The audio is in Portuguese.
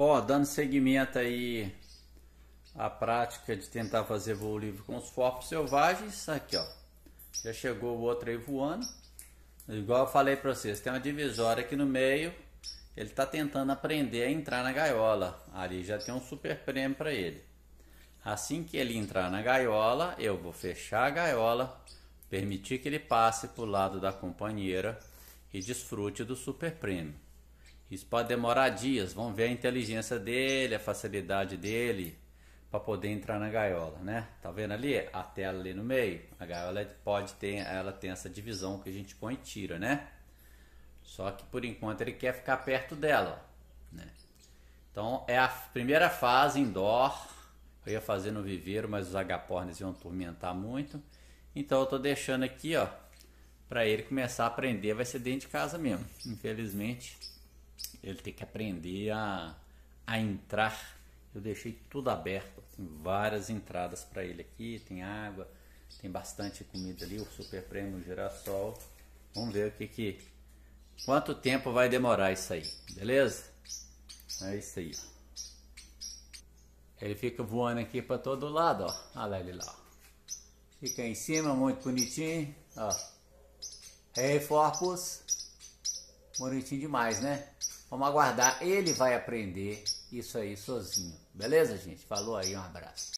Ó, oh, dando seguimento aí à prática de tentar fazer voo livre com os focos selvagens, tá aqui ó, já chegou o outro aí voando. Igual eu falei para vocês, tem uma divisória aqui no meio, ele tá tentando aprender a entrar na gaiola. Ali já tem um super prêmio para ele. Assim que ele entrar na gaiola, eu vou fechar a gaiola, permitir que ele passe para o lado da companheira e desfrute do super prêmio. Isso pode demorar dias. Vamos ver a inteligência dele, a facilidade dele para poder entrar na gaiola, né? Tá vendo ali a tela ali no meio? A gaiola pode ter, ela tem essa divisão que a gente põe e tira, né? Só que por enquanto ele quer ficar perto dela, né? Então é a primeira fase indoor. Eu ia fazer no viveiro, mas os agapornes iam atormentar muito. Então eu tô deixando aqui, ó, para ele começar a aprender, vai ser dentro de casa mesmo. Infelizmente, ele tem que aprender a, a entrar. Eu deixei tudo aberto, tem várias entradas para ele aqui, tem água, tem bastante comida ali, o Super Prêmio Girassol. Vamos ver o que que... Quanto tempo vai demorar isso aí, beleza? É isso aí, ó. Ele fica voando aqui para todo lado, ó. Olha lá ele lá, ó. Fica em cima, muito bonitinho, ó. Hey, Bonitinho demais, né? Vamos aguardar, ele vai aprender isso aí sozinho. Beleza, gente? Falou aí, um abraço.